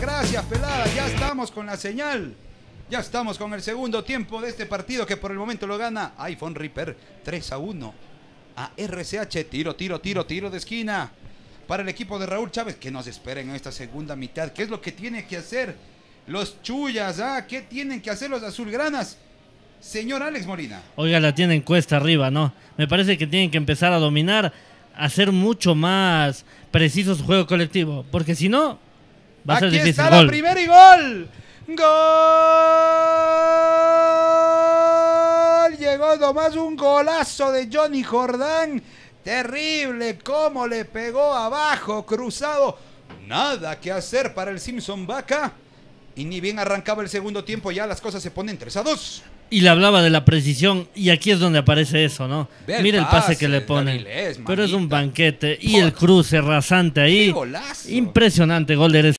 gracias Pelada, ya estamos con la señal. Ya estamos con el segundo tiempo de este partido que por el momento lo gana iPhone Reaper 3 a 1 a RCH. Tiro, tiro, tiro, tiro de esquina para el equipo de Raúl Chávez que nos esperen en esta segunda mitad. ¿Qué es lo que tiene que hacer los Chuyas? Ah? ¿Qué tienen que hacer los Azulgranas? Señor Alex Molina. Oiga, la tienen cuesta arriba, ¿no? Me parece que tienen que empezar a dominar, a ser mucho más Preciso su juego colectivo. Porque si no, Aquí está la primera y gol. ¡Gol! Llegó nomás un golazo de Johnny Jordán. Terrible cómo le pegó abajo, cruzado. Nada que hacer para el Simpson Vaca. Y ni bien arrancaba el segundo tiempo, ya las cosas se ponen 3 a 2. Y le hablaba de la precisión, y aquí es donde aparece eso, ¿no? Mira el pase, que le pone, Pero es un banquete. Y el cruce rasante ahí. Impresionante gol de